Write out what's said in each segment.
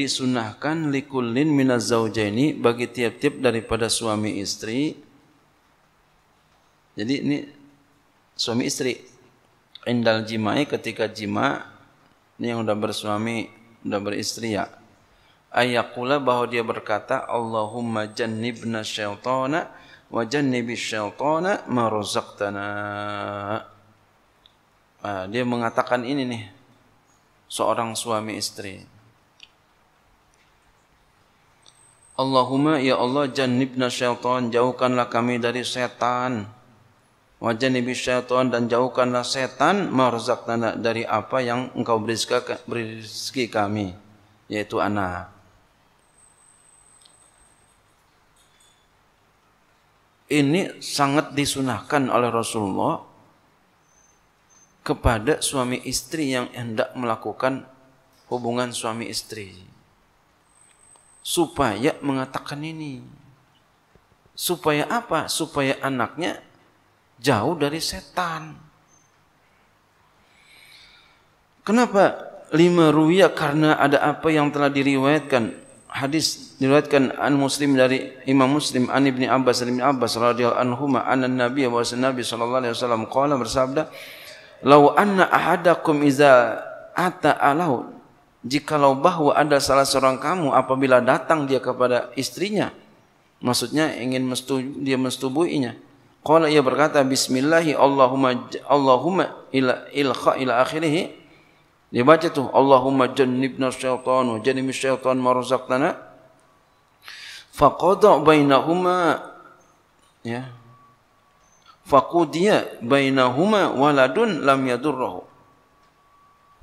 disunahkan likulin minaz zaujaini bagi tiap-tiap daripada suami istri. Jadi ini suami istri indal jima'i ketika jima ini yang udah bersuami, udah beristri ya. Ayakula bahwa dia berkata Allahumma jannibna syaitana wa jannibi syaitana ma Nah, dia mengatakan ini nih seorang suami istri. Allahumma ya Allah jannibna syaitan jauhkanlah kami dari setan wajah nabi syaitan dan jauhkanlah setan marzak tanah dari apa yang engkau beri rezeki kami yaitu anak ini sangat disunahkan oleh Rasulullah kepada suami istri yang hendak melakukan hubungan suami istri supaya mengatakan ini. Supaya apa? Supaya anaknya jauh dari setan. Kenapa lima ruya? Karena ada apa yang telah diriwayatkan. Hadis diriwayatkan an Muslim dari Imam Muslim an Ibni Abbas an Ibni Abbas radhiyallahu ma an Nabi wa Nabi sallallahu alaihi wasallam qala bersabda, "Lau anna ahadakum iza ata alahu jikalau bahwa ada salah seorang kamu apabila datang dia kepada istrinya maksudnya ingin mestu, dia menstubuinya qala ia berkata bismillahi allahumma allahumma ila ilkha ila akhirih dia baca tuh allahumma jannibna syaitan wa jannibis syaitan ma razaqtana faqada bainahuma ya faqudiya bainahuma waladun lam yadurruhu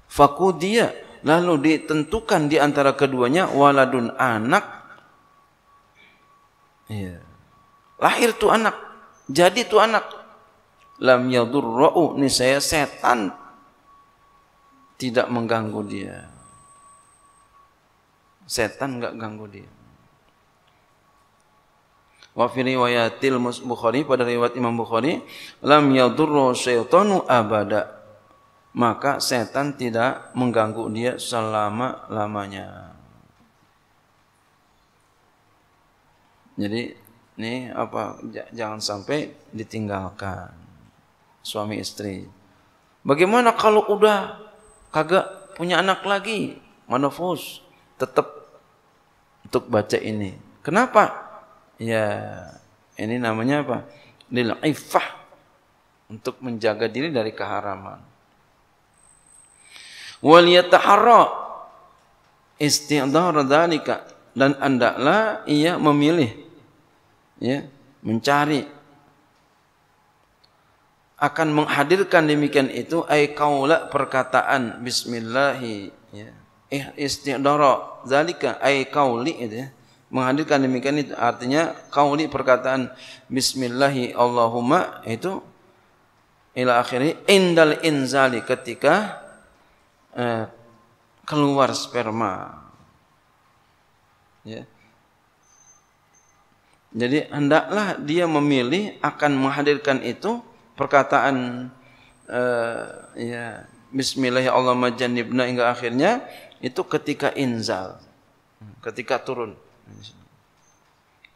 faqudiya lalu ditentukan di antara keduanya waladun anak ya. lahir tuh anak jadi tuh anak lam yadurra'u nih saya setan tidak mengganggu dia setan nggak ganggu dia wa fi riwayatil Bukhari pada riwayat Imam Bukhari lam yadurru syaitanu abada maka setan tidak mengganggu dia selama-lamanya. Jadi ini apa jangan sampai ditinggalkan suami istri. Bagaimana kalau udah kagak punya anak lagi, manafus tetap untuk baca ini. Kenapa? Ya, ini namanya apa? Lil ifah untuk menjaga diri dari keharaman waliyataharra istidhar dzalika dan andaklah ia memilih ya mencari akan menghadirkan demikian itu ay kaula perkataan bismillahi ya istidhara dzalika ay kauli itu ya. menghadirkan demikian itu artinya kauli perkataan bismillahi Allahumma itu ila akhirnya indal inzali ketika Eh, keluar sperma. Ya. Jadi hendaklah dia memilih akan menghadirkan itu perkataan uh, ya Bismillah Allah majanibna hingga akhirnya itu ketika inzal, ketika turun,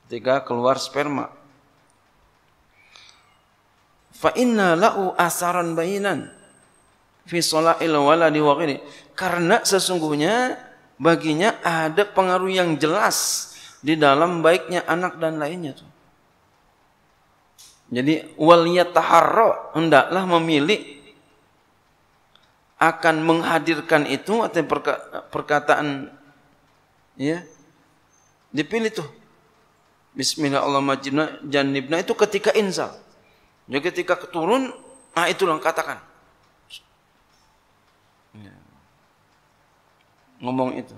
ketika keluar sperma. Fa inna lau asaran bayinan fi shola'il waladi wa ghairi. Karena sesungguhnya baginya ada pengaruh yang jelas di dalam baiknya anak dan lainnya tuh. Jadi waliyataharra hendaklah memilih akan menghadirkan itu atau perkataan ya dipilih tuh Bismillah Allah majibna janibna itu ketika insal. Jadi ketika keturun, nah itu yang katakan. ngomong itu.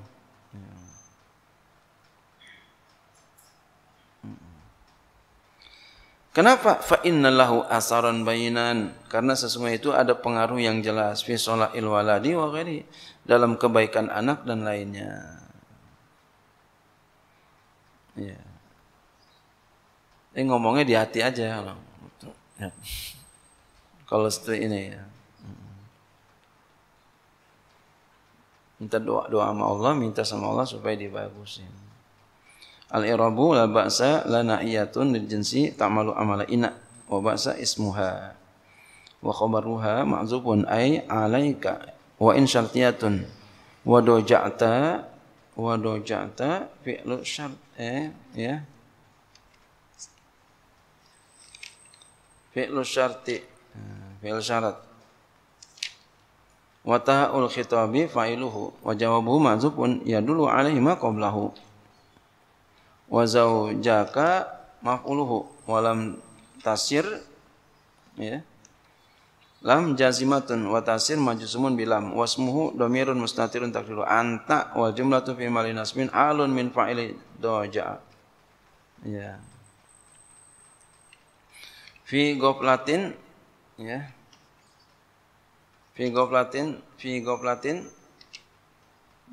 Kenapa? Fa innalahu asaran bayinan. Karena sesungguhnya itu ada pengaruh yang jelas fi sholail waladi wa ghairi dalam kebaikan anak dan lainnya. Ya. Ini eh, ngomongnya di hati aja kalau. Gitu. Ya. Kalau seperti ini ya. minta doa doa sama Allah minta sama Allah supaya dibagusin al irabu la ba'sa la na'iyatun lil jinsi ta'malu amala ina wa ba'sa ismuha wa khabaruha ma'zubun ay alaika wa in syartiyatun wa doja'ta wa doja'ta fi'lu syart eh ya fi'lu syarti eh, fi'lu syarat wa ta'ul khitabi fa'iluhu wa jawabuhu ya dulu alaihi ma qablahu wa zaujaka maf'uluhu wa lam tasir ya lam jazimatun wa tasir majzumun bilam wasmuhu dhamirun mustatirun takdiru anta wa jumlatu fi mali nasbin alun min fa'ili doja ya fi goplatin ya fi ghaflatin fi ghaflatin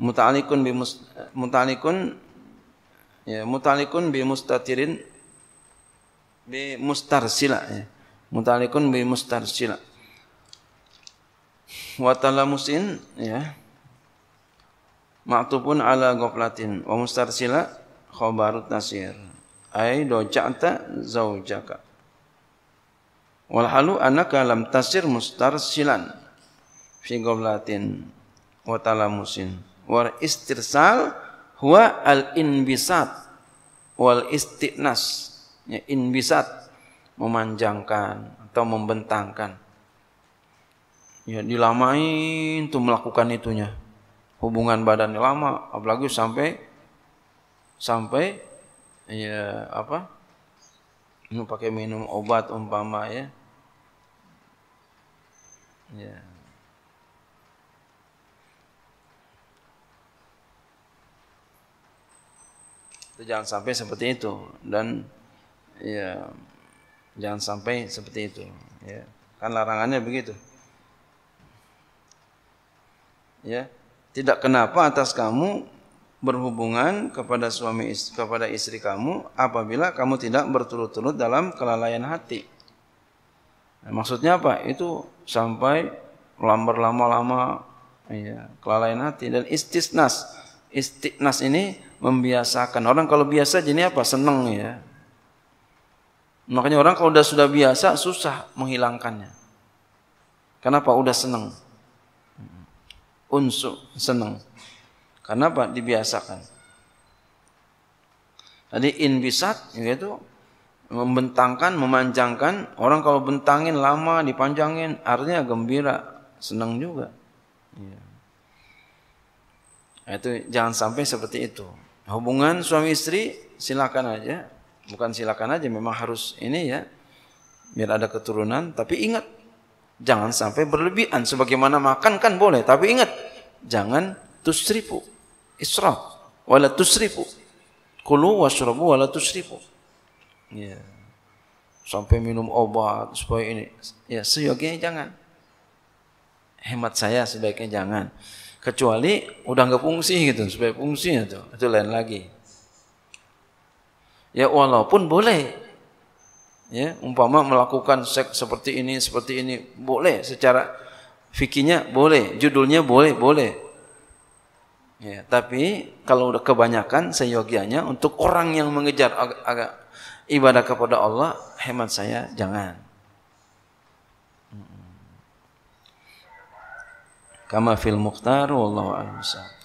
mutalikun bi mutalikun, ya mutalikun bi mustatirin bi mustarsila ya muta'alliqun bi mustarsila wa talamusin ya ma'tufun ala ghaflatin wa mustarsila khabarut nasir ay doja'ta zaujaka Walhalu halu anaka lam tasir mustarsilan fi Latin wa talamusin war istirsal huwa al inbisat wal istinas ya inbisat memanjangkan atau membentangkan ya dilamain tuh melakukan itunya hubungan badannya lama apalagi sampai sampai ya apa ini pakai minum obat umpama ya ya Itu jangan sampai seperti itu dan ya jangan sampai seperti itu ya. Kan larangannya begitu. Ya, tidak kenapa atas kamu berhubungan kepada suami istri, kepada istri kamu apabila kamu tidak berturut-turut dalam kelalaian hati. Nah, maksudnya apa? Itu sampai lambat lama-lama ya, kelalaian hati dan istisnas. Istisnas ini membiasakan. Orang kalau biasa jadi apa? Seneng ya. Makanya orang kalau udah sudah biasa susah menghilangkannya. Kenapa? Udah seneng. Unsur seneng. karena apa Dibiasakan. Jadi in bisat yaitu membentangkan, memanjangkan. Orang kalau bentangin lama, dipanjangin, artinya gembira, seneng juga. Ya. Itu jangan sampai seperti itu hubungan suami istri silakan aja. Bukan silakan aja, memang harus ini ya. Biar ada keturunan, tapi ingat jangan sampai berlebihan. Sebagaimana makan kan boleh, tapi ingat jangan tusrifu. Israf wala tusrifu. Kulu washrabu wala tusrifu. Ya. Sampai minum obat supaya ini. Ya, seyogianya jangan. Hemat saya sebaiknya jangan kecuali udah nggak fungsi gitu supaya fungsinya itu itu lain lagi ya walaupun boleh ya umpama melakukan seks seperti ini seperti ini boleh secara fikinya boleh judulnya boleh boleh ya tapi kalau udah kebanyakan seyogianya untuk orang yang mengejar agak, agak ibadah kepada Allah hemat saya jangan Kama fil mukhtar wallahu a'lam